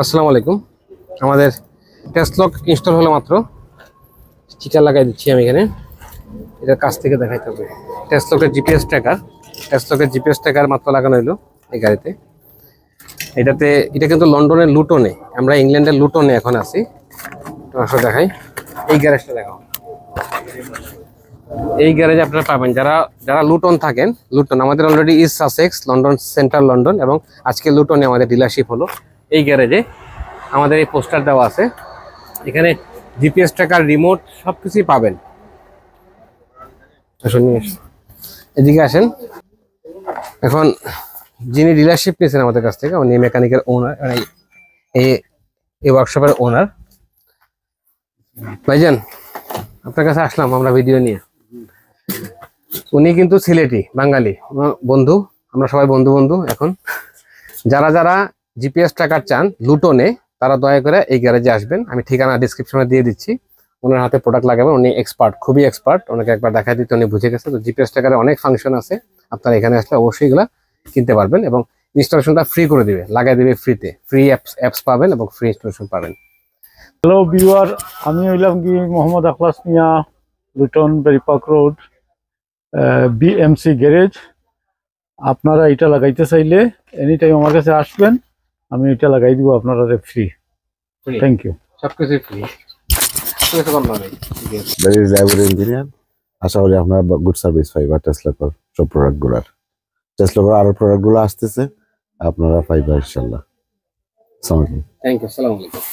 আসসালামু আলাইকুম আমাদের টেস্টলক ইনস্টল হলো মাত্র স্টিকার লাগাই দিচ্ছি আমি এখানে এটা কাছ থেকে দেখাইতে হবে টেস্টলকের জিপিএস ট্র্যাকার টেস্টলকের জিপিএস ট্র্যাকার মাত্র লাগানো হলো এই গাড়িতে এটাতে এটা কিন্তু লন্ডনের লুটনে আমরা ইংল্যান্ডের লুটনে এখন আছি আসলে দেখাই এই গ্যারেজটা দেখাও এই গ্যারেজে আপনারা পাবেন যারা যারা লুটন থাকেন লুটন আমাদের already East Sussex London central London এবং আজকে লুটনে আমাদের ডিলারশিপ হলো এই গ্যারেজে আমাদের এই পোস্টার দেওয়া আছে এখানে জিপিএস টাকার রিমোট সব কিছুই পাবেন এদিকে আসেন এখন যিনি ডিলারশিপ নিয়েছেন আমাদের কাছ থেকে উনি মেকানিকের ওনার মানে এই ওয়ার্কশপের ওনার ভাইজান আপনার কাছে আসলাম আমরা ভিডিও নিয়ে উনি কিন্তু সিলেটি বাঙালি বন্ধু আমরা সবাই বন্ধু বন্ধু এখন যারা যারা জিপিএস ট্র্যাকার চান লুটনে তারা দয়া করে এই গ্যারেজে আসবেন আমি ঠিকানা ডিসক্রিপশনে দিয়ে দিচ্ছি ওনার হাতে প্রোডাক্ট লাগাবেন উনি এক্সপার্ট খুবই এক্সপার্ট ওনাকে একবার দেখা দিতে উনি বুঝে গেছে তো জিপিএস ট্র্যাকারে অনেক ফাংশন আছে আপনারা এখানে আসলে অবশ্যই এগুলো কিনতে পারবেন এবং ইনস্টলেশনটা ফ্রি করে দিবে লাগাই দেবে ফ্রিতে ফ্রি অ্যাপস অ্যাপস পাবেন এবং ফ্রি ইনস্টলেশন পাবেন হ্যালো ভিউয়ার আমি হইলাম কি Mohammad Akhlas Mia Luton Bury Park road BMC garage আপনারা এটা লাগাইতে চাইলে এনি টাইম আমার কাছে আসবেন আমি এটা লাগাই দিব আপনারা ফ্রি থ্যাংক ইউ সবকিছু ফ্রি ইঞ্জিনিয়ার আশা করি আপনারা গুড সার্ভিস পাইবা টেসলাকর সব প্রোডাক্টগুলার টেসলাকর আরো প্রোডাক্টগুলো আসতেছে আপনারা পাইবা ইনশাল্লাহ থ্যাংক ইউ সালামালাইকুম